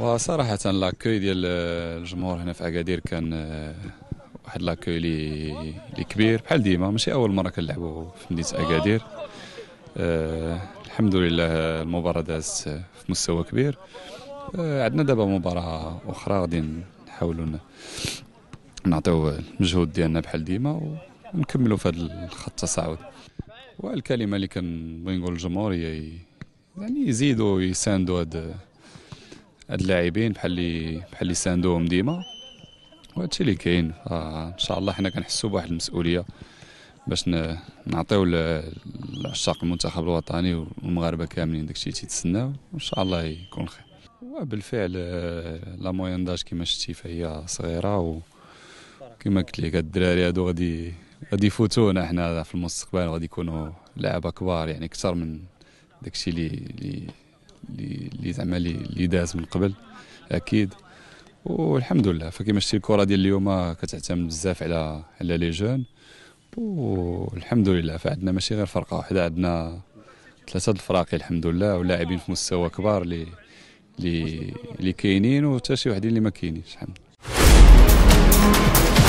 وصراحة لاكوي ديال الجمهور هنا في أكادير كان آه، واحد لاكوي لي كبير بحال ديما ماشي أول مرة كنلعبو في مدينة أكادير أه الحمد لله المباراة دازت في مستوى كبير أه عندنا دابا مباراة أخرى غادي نحاولو نعطيو المجهود ديالنا بحال ديما ونكملوا في هذا الخط التصاعد والكلمة اللي كنبغي نقول للجمهور هي يعني يزيدوا يساندوا هذا هاد اللاعبين بحال اللي بحال اللي ساندوهم ديما وهادشي اللي كاين آه، ان شاء الله حنا كنحسوا بواحد المسؤوليه باش نعطيو لعشاق المنتخب الوطني والمغاربه كاملين داكشي اللي تيتسناو وان شاء الله يكون خير وبالفعل آه، لا موين داج كما شتي فهي صغيره وكما قلت لك الدراري هادو غادي غادي يفوتونا حنا في المستقبل وغادي يكونوا لعبه كبار يعني اكثر من داكشي اللي اللي زعما اللي داز من قبل اكيد والحمد لله فكما شتي الكره ديال اليوم آه، كتعتمد بزاف على على لي جون والحمد لله فعندنا ماشي غير فرقه واحده عندنا ثلاثه الفراقي الحمد لله ولاعبين في مستوى كبار اللي اللي كاينين وحتى شي واحدين اللي ما كاينينش الحمد لله